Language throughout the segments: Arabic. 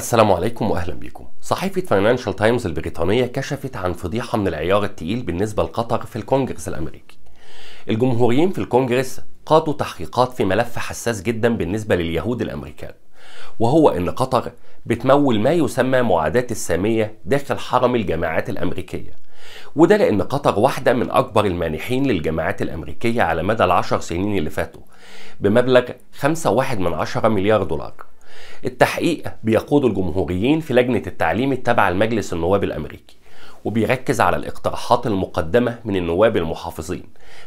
السلام عليكم واهلا بيكم. صحيفة فاينانشال تايمز البريطانية كشفت عن فضيحة من العيار التقيل بالنسبة لقطر في الكونجرس الامريكي. الجمهوريين في الكونجرس قادوا تحقيقات في ملف حساس جدا بالنسبة لليهود الامريكان. وهو ان قطر بتمول ما يسمى معاداة السامية داخل حرم الجامعات الامريكية. وده لأن قطر واحدة من أكبر المانحين للجامعات الأمريكية على مدى العشر سنين اللي فاتوا بمبلغ 5.1 مليار دولار التحقيق بيقوده الجمهوريين في لجنة التعليم التابعة لمجلس النواب الأمريكي وبيركز على الاقتراحات المقدمة من النواب المحافظين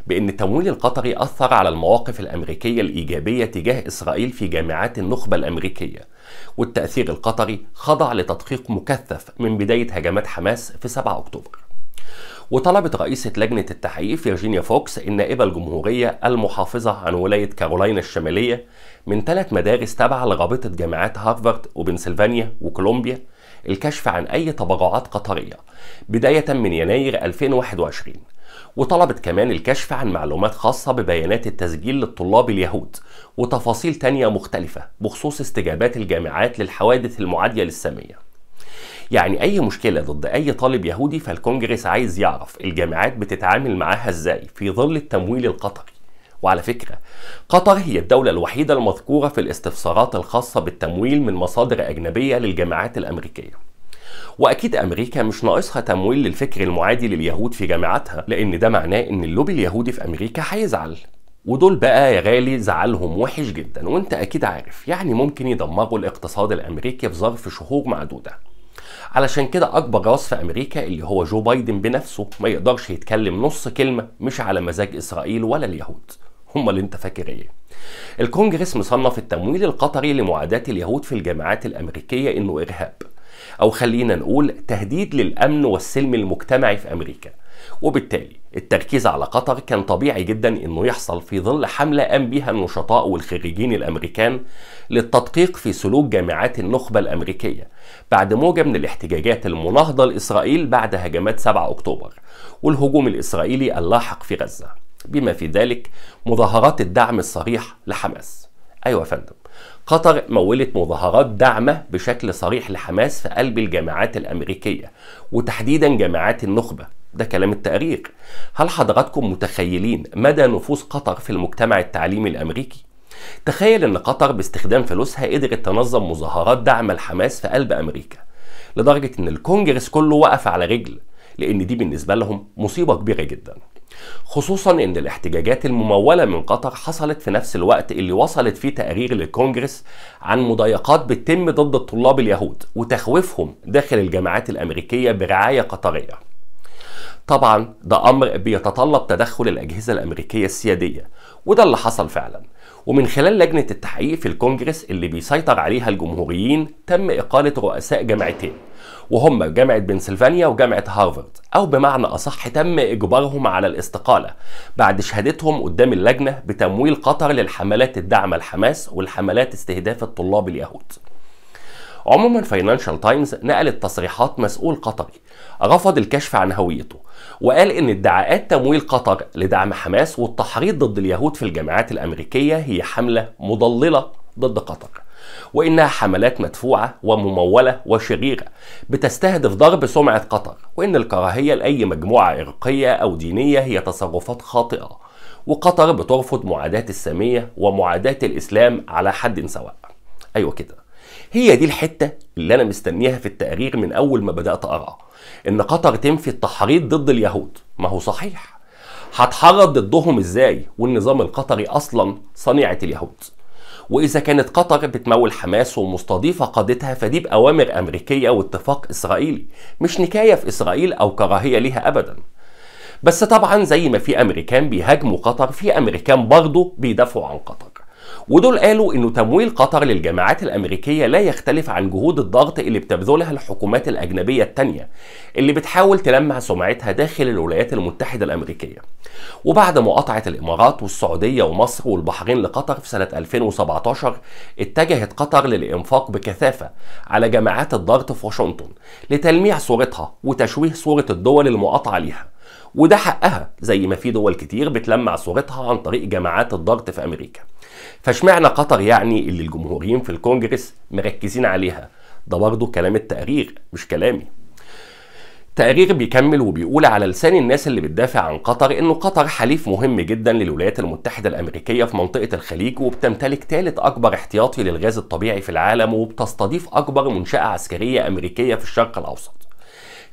بأن التمويل القطري أثر على المواقف الأمريكية الإيجابية تجاه إسرائيل في جامعات النخبة الأمريكية والتأثير القطري خضع لتدقيق مكثف من بداية هجمات حماس في 7 أكتوبر وطلبت رئيسة لجنة التحقيق فيرجينيا فوكس النائبة الجمهورية المحافظة عن ولاية كارولاينا الشمالية من ثلاث مدارس تابعة لرابطة جامعات هارفارد وبنسلفانيا وكولومبيا الكشف عن أي تبرعات قطرية بداية من يناير 2021 وطلبت كمان الكشف عن معلومات خاصة ببيانات التسجيل للطلاب اليهود وتفاصيل تانية مختلفة بخصوص استجابات الجامعات للحوادث المعادية للسامية يعني أي مشكلة ضد أي طالب يهودي فالكونجرس عايز يعرف الجامعات بتتعامل معاها إزاي في ظل التمويل القطري وعلى فكرة قطر هي الدولة الوحيدة المذكورة في الاستفسارات الخاصة بالتمويل من مصادر أجنبية للجامعات الأمريكية واكيد امريكا مش ناقصها تمويل للفكر المعادي لليهود في جامعاتها لان ده معناه ان اللوبي اليهودي في امريكا هيزعل ودول بقى يا غالي زعلهم وحش جدا وانت اكيد عارف يعني ممكن يدمروا الاقتصاد الامريكي في ظرف شهور معدوده علشان كده اكبر جواز في امريكا اللي هو جو بايدن بنفسه ما يقدرش يتكلم نص كلمه مش على مزاج اسرائيل ولا اليهود هما اللي انت فاكر ايه الكونجرس مصنف التمويل القطري لمعاداه اليهود في الجامعات الامريكيه انه ارهاب او خلينا نقول تهديد للامن والسلم المجتمعي في امريكا وبالتالي التركيز على قطر كان طبيعي جدا انه يحصل في ظل حمله قام بها النشطاء والخريجين الامريكان للتدقيق في سلوك جامعات النخبه الامريكيه بعد موجه من الاحتجاجات المناهضه لاسرائيل بعد هجمات 7 اكتوبر والهجوم الاسرائيلي اللاحق في غزه بما في ذلك مظاهرات الدعم الصريح لحماس ايوه يا فندم قطر مولت مظاهرات دعمة بشكل صريح لحماس في قلب الجامعات الأمريكية وتحديدا جامعات النخبة ده كلام التقرير هل حضراتكم متخيلين مدى نفوذ قطر في المجتمع التعليمي الأمريكي؟ تخيل أن قطر باستخدام فلوسها قدرت تنظم مظاهرات دعم الحماس في قلب أمريكا لدرجة أن الكونجرس كله وقف على رجل لأن دي بالنسبة لهم مصيبة كبيرة جدا خصوصا ان الاحتجاجات الممولة من قطر حصلت في نفس الوقت اللي وصلت فيه تقرير للكونجرس عن مضايقات بتتم ضد الطلاب اليهود وتخويفهم داخل الجامعات الامريكية برعاية قطرية طبعا ده أمر بيتطلب تدخل الأجهزة الأمريكية السيادية وده اللي حصل فعلا ومن خلال لجنة التحقيق في الكونجرس اللي بيسيطر عليها الجمهوريين تم إقالة رؤساء جامعتين وهم جامعة بنسلفانيا وجامعة هارفارد أو بمعنى أصح تم إجبارهم على الاستقالة بعد شهادتهم قدام اللجنة بتمويل قطر للحملات الداعمة لحماس والحملات استهداف الطلاب اليهود عموما فاينانشال تايمز نقلت تصريحات مسؤول قطري رفض الكشف عن هويته وقال ان ادعاءات تمويل قطر لدعم حماس والتحريض ضد اليهود في الجامعات الامريكيه هي حمله مضلله ضد قطر وإنها حملات مدفوعة وممولة وشريرة بتستهدف ضرب سمعة قطر وإن الكراهية لأي مجموعة عرقية أو دينية هي تصرفات خاطئة وقطر بترفض معاداة السامية ومعاداة الإسلام على حد سواء أيوة كده هي دي الحته اللي انا مستنيها في التقرير من اول ما بدات اقرا ان قطر تنفي التحريض ضد اليهود ما هو صحيح هتحرض ضدهم ازاي والنظام القطري اصلا صنيعه اليهود واذا كانت قطر بتمول حماس ومستضيفه قادتها فدي باوامر امريكيه واتفاق اسرائيلي مش نكايه في اسرائيل او كراهيه ليها ابدا بس طبعا زي ما في امريكان بيهاجموا قطر في امريكان برضه بيدافعوا عن قطر ودول قالوا انه تمويل قطر للجامعات الامريكيه لا يختلف عن جهود الضغط اللي بتبذلها الحكومات الاجنبيه التانيه اللي بتحاول تلمع سمعتها داخل الولايات المتحده الامريكيه. وبعد مقاطعه الامارات والسعوديه ومصر والبحرين لقطر في سنه 2017 اتجهت قطر للانفاق بكثافه على جامعات الضغط في واشنطن لتلميع صورتها وتشويه صوره الدول المقاطعه ليها. وده حقها زي ما في دول كتير بتلمع صورتها عن طريق جماعات الضغط في امريكا فاشمعنى قطر يعني اللي الجمهوريين في الكونجرس مركزين عليها ده برضه كلام التقرير مش كلامي تقرير بيكمل وبيقول على لسان الناس اللي بتدافع عن قطر انه قطر حليف مهم جدا للولايات المتحده الامريكيه في منطقه الخليج وبتمتلك ثالث اكبر احتياطي للغاز الطبيعي في العالم وبتستضيف اكبر منشاه عسكريه امريكيه في الشرق الاوسط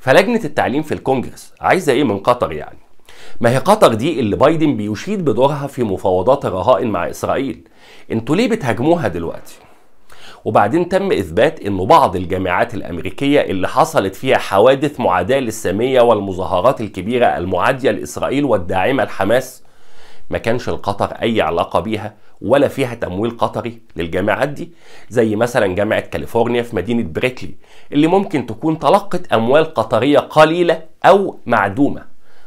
فلجنه التعليم في الكونجرس عايزه ايه من قطر يعني ما هي قطر دي اللي بايدن بيشيد بدورها في مفاوضات الرهائن مع اسرائيل انتوا ليه بتهاجموها دلوقتي وبعدين تم اثبات ان بعض الجامعات الامريكيه اللي حصلت فيها حوادث معاداه للساميه والمظاهرات الكبيره المعاديه لاسرائيل والداعمه لحماس ما كانش لقطر اي علاقه بيها ولا فيها تمويل قطري للجامعات دي زي مثلا جامعه كاليفورنيا في مدينه بريكلي اللي ممكن تكون تلقت اموال قطريه قليله او معدومه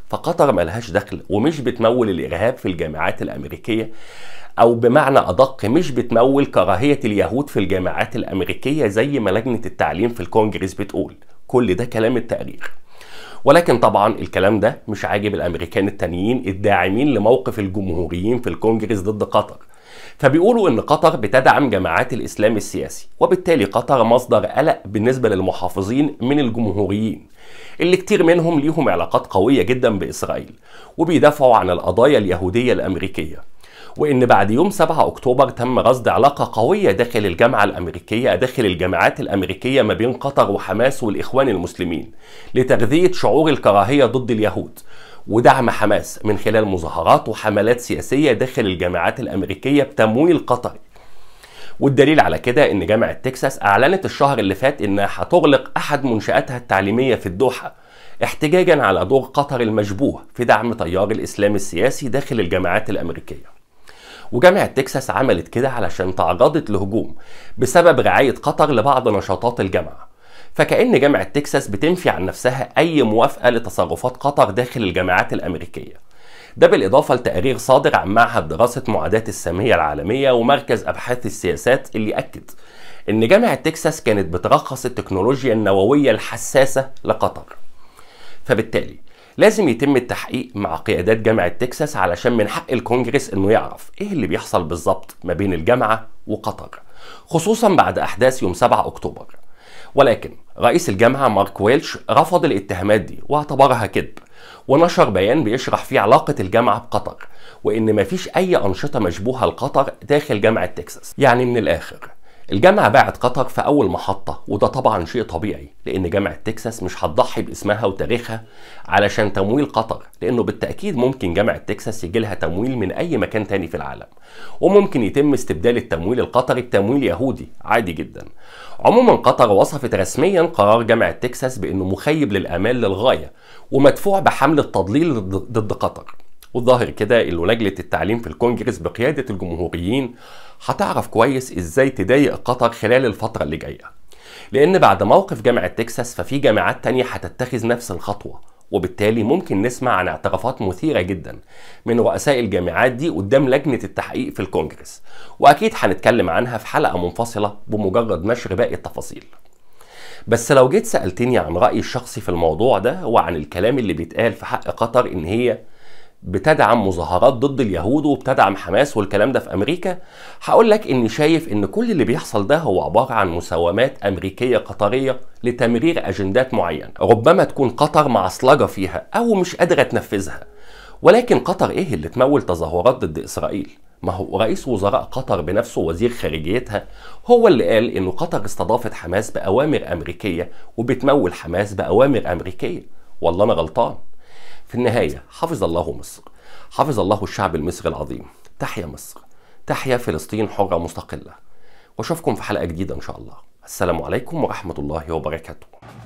فقطر ملهاش دخل ومش بتمول الارهاب في الجامعات الامريكيه او بمعنى ادق مش بتمول كراهيه اليهود في الجامعات الامريكيه زي ما لجنه التعليم في الكونجرس بتقول كل ده كلام التقرير ولكن طبعا الكلام ده مش عاجب الامريكان التانيين الداعمين لموقف الجمهوريين في الكونجرس ضد قطر فبيقولوا ان قطر بتدعم جماعات الاسلام السياسي وبالتالي قطر مصدر قلق بالنسبه للمحافظين من الجمهوريين اللي كتير منهم ليهم علاقات قويه جدا باسرائيل وبيدافعوا عن القضايا اليهوديه الامريكيه وإن بعد يوم 7 أكتوبر تم رصد علاقة قوية داخل الجامعة الأمريكية داخل الجامعات الأمريكية ما بين قطر وحماس والإخوان المسلمين لتغذية شعور الكراهية ضد اليهود ودعم حماس من خلال مظاهرات وحملات سياسية داخل الجامعات الأمريكية بتمويل قطري والدليل على كده ان جامعه تكساس اعلنت الشهر اللي فات انها هتغلق احد منشاتها التعليميه في الدوحه احتجاجا على دور قطر المشبوه في دعم تيار الاسلام السياسي داخل الجامعات الامريكيه وجامعة تكساس عملت كده علشان تعرضت لهجوم بسبب رعاية قطر لبعض نشاطات الجامعة فكأن جامعة تكساس بتنفي عن نفسها أي موافقة لتصرفات قطر داخل الجامعات الأمريكية ده بالإضافة لتقرير صادر عن معهد دراسة معاداة السامية العالمية ومركز أبحاث السياسات اللي أكد إن جامعة تكساس كانت بترخص التكنولوجيا النووية الحساسة لقطر فبالتالي لازم يتم التحقيق مع قيادات جامعة تكساس علشان من حق الكونجرس انه يعرف ايه اللي بيحصل بالظبط ما بين الجامعة وقطر خصوصا بعد احداث يوم 7 اكتوبر ولكن رئيس الجامعة مارك ويلش رفض الاتهامات دي واعتبرها كذب ونشر بيان بيشرح فيه علاقة الجامعة بقطر وإن مفيش أي أنشطة مشبوهة لقطر داخل جامعة تكساس يعني من الآخر الجامعة باعت قطر في أول محطة وده طبعا شيء طبيعي لأن جامعة تكساس مش هتضحي باسمها وتاريخها علشان تمويل قطر لأنه بالتأكيد ممكن جامعة تكساس يجيلها تمويل من أي مكان تاني في العالم وممكن يتم استبدال التمويل القطري بتمويل يهودي عادي جدا عموما قطر وصفت رسميا قرار جامعة تكساس بأنه مخيب للآمال للغاية ومدفوع بحملة تضليل ضد قطر والظاهر كده انه لجنه التعليم في الكونجرس بقياده الجمهوريين هتعرف كويس ازاي تضايق قطر خلال الفتره اللي جايه لان بعد موقف جامعه تكساس ففي جامعات تانية هتتخذ نفس الخطوه وبالتالي ممكن نسمع عن اعترافات مثيره جدا من رؤساء الجامعات دي قدام لجنه التحقيق في الكونجرس واكيد هنتكلم عنها في حلقه منفصله بمجرد نشر باقي التفاصيل بس لو جيت سالتني عن رايي الشخصي في الموضوع ده وعن الكلام اللي بيتقال في حق قطر ان هي بتدعم مظاهرات ضد اليهود وبتدعم حماس والكلام ده في امريكا هقول لك اني شايف ان كل اللي بيحصل ده هو عباره عن مساومات امريكيه قطريه لتمرير اجندات معينه ربما تكون قطر معصلجه فيها او مش قادره تنفذها ولكن قطر ايه اللي تمول تظاهرات ضد اسرائيل ما هو رئيس وزراء قطر بنفسه وزير خارجيتها هو اللي قال انه قطر استضافت حماس باوامر امريكيه وبتمول حماس باوامر امريكيه والله انا غلطان في النهاية حفظ الله مصر حفظ الله الشعب المصري العظيم تحيا مصر تحيا فلسطين حرة مستقلة واشوفكم في حلقة جديدة ان شاء الله السلام عليكم ورحمة الله وبركاته